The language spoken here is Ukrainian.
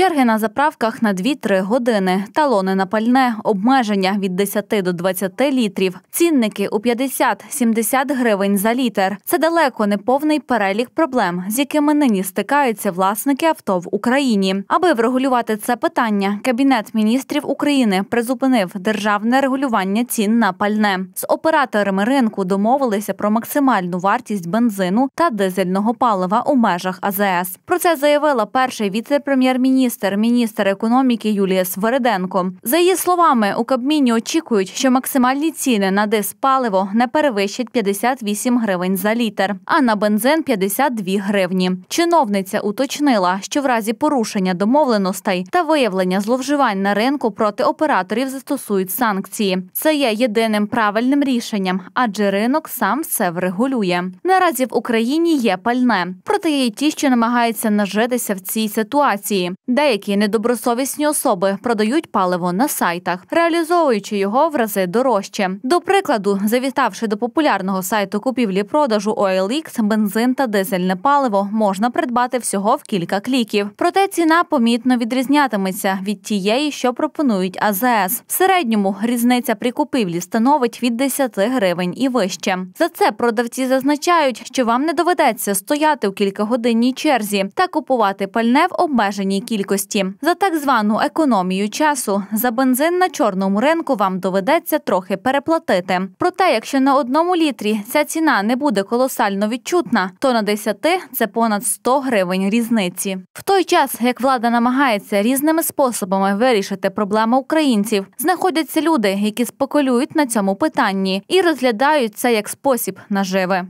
Черги на заправках на 2-3 години, талони на пальне, обмеження від 10 до 20 літрів, цінники у 50-70 гривень за літр. Це далеко не повний перелік проблем, з якими нині стикаються власники авто в Україні. Аби врегулювати це питання, кабінет міністрів України призупинив державне регулювання цін на пальне. З операторами ринку домовилися про максимальну вартість бензину та дизельного палива у межах АЗС. Про це заявила перший віце-прем'єр-міністр прем'єр-міністр-міністр економіки Юлія Свереденко. За її словами, у Кабміні очікують, що максимальні ціни на диспаливо не перевищать 58 гривень за літр, а на бензин 52 гривні. Чиновниця уточнила, що в разі порушення домовленостей та виявлення зловживань на ринку проти операторів застосують санкції. Це є єдиним правильним рішенням, адже ринок сам все врегулює. Наразі в Україні є пальне, проте є ті, що намагаються нажитися в цій ситуації. Деякі недобросовісні особи продають паливо на сайтах, реалізовуючи його в рази дорожче. До прикладу, завітавши до популярного сайту купівлі-продажу OLX, бензин та дизельне паливо можна придбати всього в кілька кліків. Проте ціна помітно відрізнятиметься від тієї, що пропонують АЗС. В середньому різниця при купівлі становить від 10 гривень і вище. За це продавці зазначають, що вам не доведеться стояти у кількагодинній черзі та купувати пальне в обмеженій кількості кількості. За так звану економію часу за бензин на чорному ринку вам доведеться трохи переплатити. Проте, якщо на одному літрі ця ціна не буде колосально відчутна, то на 10 це понад 100 гривень різниці. В той час, як влада намагається різними способами вирішити проблему українців, знаходяться люди, які спекулюють на цьому питанні і розглядають це як спосіб наживи.